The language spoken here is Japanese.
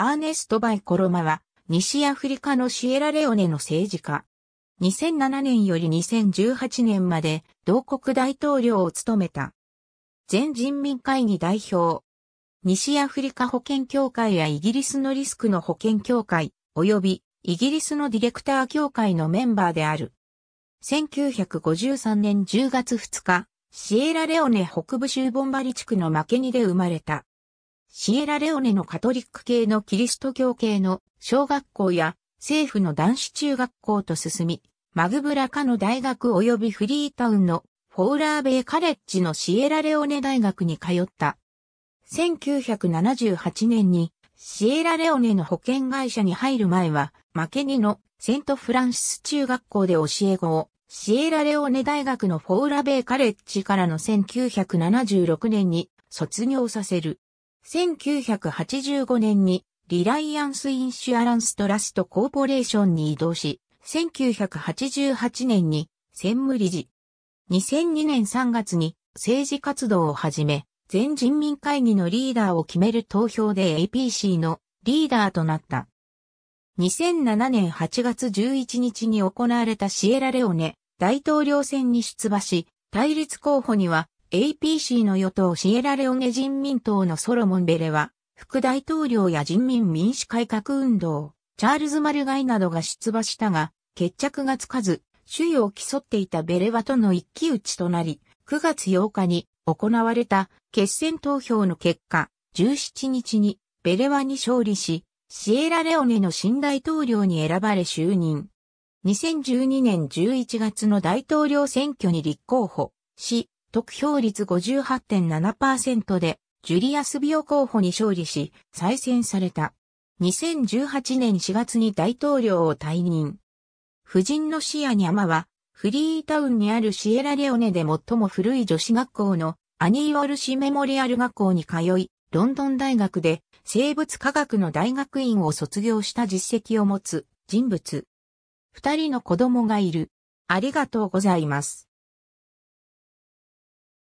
アーネスト・バイコロマは、西アフリカのシエラレオネの政治家。2007年より2018年まで、同国大統領を務めた。全人民会議代表。西アフリカ保健協会やイギリスのリスクの保健協会、及びイギリスのディレクター協会のメンバーである。1953年10月2日、シエラレオネ北部州ボンバリ地区のマケニで生まれた。シエラレオネのカトリック系のキリスト教系の小学校や政府の男子中学校と進み、マグブラカの大学及びフリータウンのフォーラーベイカレッジのシエラレオネ大学に通った。1978年にシエラレオネの保険会社に入る前は、マケニのセントフランシス中学校で教え子を、シエラレオネ大学のフォーラベイカレッジからの1976年に卒業させる。1985年にリライアンス・インシュアランス・トラスト・コーポレーションに移動し、1988年に専務理事。2002年3月に政治活動を始め、全人民会議のリーダーを決める投票で APC のリーダーとなった。2007年8月11日に行われたシエラレオネ大統領選に出馬し、対立候補には APC の与党シエラレオネ人民党のソロモン・ベレは、副大統領や人民民主改革運動、チャールズ・マルガイなどが出馬したが、決着がつかず、首位を競っていたベレワとの一騎打ちとなり、9月8日に行われた決選投票の結果、17日にベレワに勝利し、シエラレオネの新大統領に選ばれ就任。2012年11月の大統領選挙に立候補し、得票率58.7%で、ジュリアス・ビオ候補に勝利し、再選された。2018年4月に大統領を退任。夫人のシアニャマは、フリータウンにあるシエラレオネで最も古い女子学校のアニー・ウォルシメモリアル学校に通い、ロンドン大学で生物科学の大学院を卒業した実績を持つ人物。二人の子供がいる。ありがとうございます。